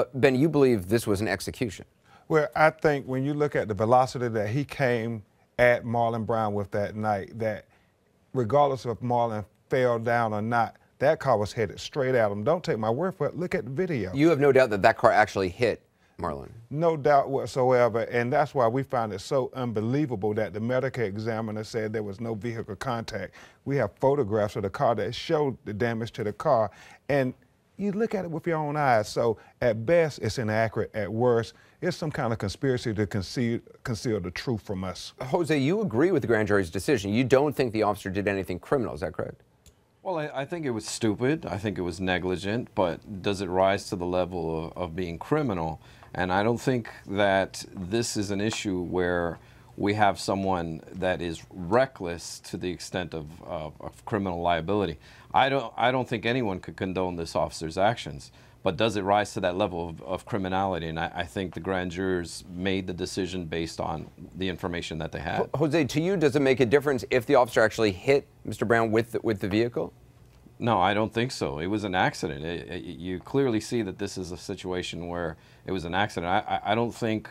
Uh, ben, you believe this was an execution? Well, I think when you look at the velocity that he came at Marlon Brown with that night, that regardless of if Marlon fell down or not, that car was headed straight at him. Don't take my word for it. Look at the video. You have no doubt that that car actually hit Marlon. No doubt whatsoever. And that's why we find it so unbelievable that the medical examiner said there was no vehicle contact. We have photographs of the car that showed the damage to the car. And you look at it with your own eyes. So at best, it's inaccurate. At worst, it's some kind of conspiracy to conceal, conceal the truth from us. Jose, you agree with the grand jury's decision. You don't think the officer did anything criminal, is that correct? Well, I, I think it was stupid. I think it was negligent. But does it rise to the level of, of being criminal? And I don't think that this is an issue where we have someone that is reckless to the extent of, of, uh, of, criminal liability. I don't, I don't think anyone could condone this officer's actions, but does it rise to that level of, of criminality? And I, I, think the grand jurors made the decision based on the information that they had. Jose, to you, does it make a difference if the officer actually hit Mr. Brown with the, with the vehicle? No, I don't think so. It was an accident. It, it, you clearly see that this is a situation where it was an accident. I, I, I don't think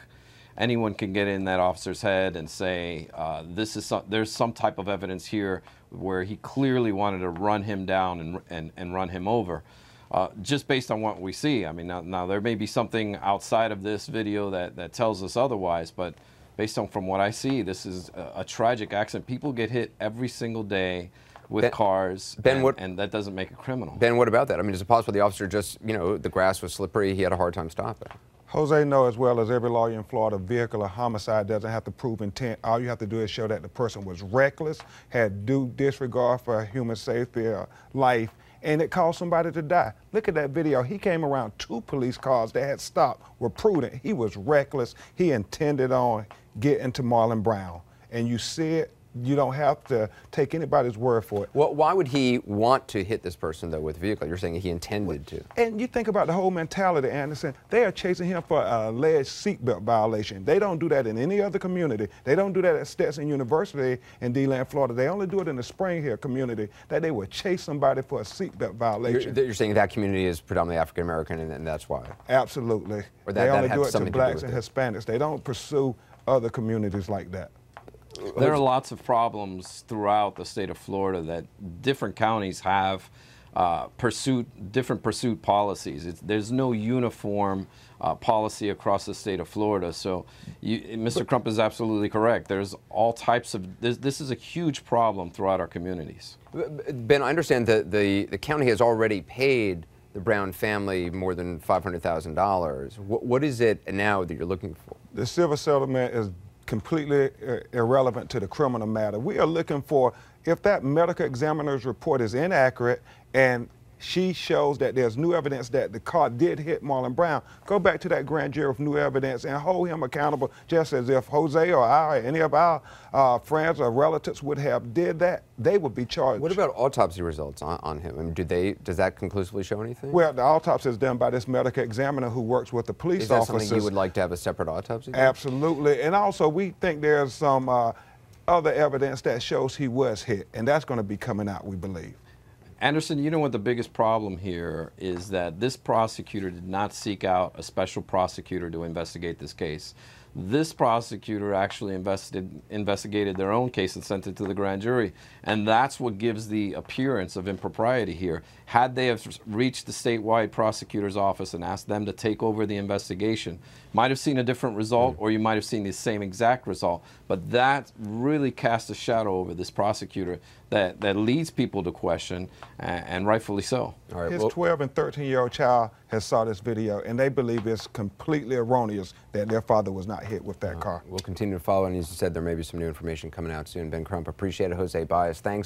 anyone can get in that officer's head and say, uh, "This is some, there's some type of evidence here where he clearly wanted to run him down and and, and run him over." Uh, just based on what we see, I mean, now, now, there may be something outside of this video that, that tells us otherwise, but based on from what I see, this is a, a tragic accident. People get hit every single day with ben, cars. Ben, and, what, and, that doesn't make a criminal. Ben, what about that? I mean, is it possible the officer just, you know, the grass was slippery, he had a hard time stopping? Jose know as well as every lawyer in Florida, vehicular homicide doesn't have to prove intent. All you have to do is show that the person was reckless, had due disregard for human safety or life, and it caused somebody to die. Look at that video. He came around two police cars that had stopped, were prudent. He was reckless. He intended on getting to Marlon Brown. And you see it you don't have to take anybody's word for it. Well, why would he want to hit this person though with a vehicle? You're saying he intended to. And you think about the whole mentality, Anderson. They are chasing him for a alleged seatbelt violation. They don't do that in any other community. They don't do that at Stetson University in D-Land, Florida. They only do it in the Spring Hill community. That they would chase somebody for a seatbelt violation. You're, you're, saying that community is predominantly African American, and, and, that's why. Absolutely. Or that, they only that do it to blacks to and it. Hispanics. They don't pursue other communities like that. There are lots of problems throughout the state of Florida that different counties have uh, pursuit, different pursuit policies. It's, there's no uniform uh, policy across the state of Florida. So you, Mr. Crump is absolutely correct. There's all types of, this, this is a huge problem throughout our communities. Ben, I understand that the, the county has already paid the Brown family more than $500,000. What, what is it now that you're looking for? The civil settlement is completely uh, irrelevant to the criminal matter. We are looking for if that medical examiner's report is inaccurate and she shows that there's new evidence that the car did hit Marlon Brown. Go back to that grand jury with new evidence and hold him accountable just as if Jose or I or any of our uh, friends or relatives would have did that, they would be charged. What about autopsy results on, on him? I mean, do they, does that conclusively show anything? Well, the autopsy is done by this medical examiner who works with the police is that officers. something you would like to have a separate autopsy? Then? Absolutely. And also, we think there's some uh, other evidence that shows he was hit, and that's going to be coming out, we believe. Anderson, you know what the biggest problem here is that this prosecutor did not seek out a special prosecutor to investigate this case. This prosecutor actually invested, investigated their own case and sent it to the grand jury. And that's what gives the appearance of impropriety here. Had they have reached the statewide prosecutor's office and asked them to take over the investigation, might have seen a different result or you might have seen the same exact result. But that really casts a shadow over this prosecutor that, that leads people to question, and, and rightfully so. His well, 12 and 13 year old child has saw this video, and they believe it's completely erroneous that their father was not got hit with that uh, car. We'll continue to follow, and as you said, there may be some new information coming out soon. Ben Crump, appreciate it. Jose Baez, thanks.